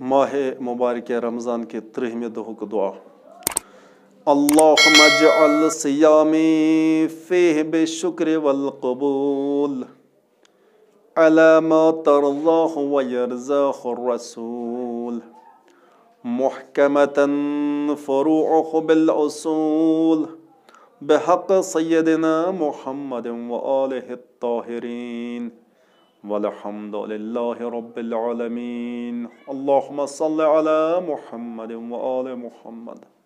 ماه مبارک رمضان کے ترہمے دہو کو دعا اللهم اجعل صيامي فيه بالشكر والقبول على ما ترضاه ويرزاه الرسول محكمة فروعه بالأصول بحق سيدنا محمد وآله الطاهرين والحمد لله رب العالمين اللهم صل على محمد وآل محمد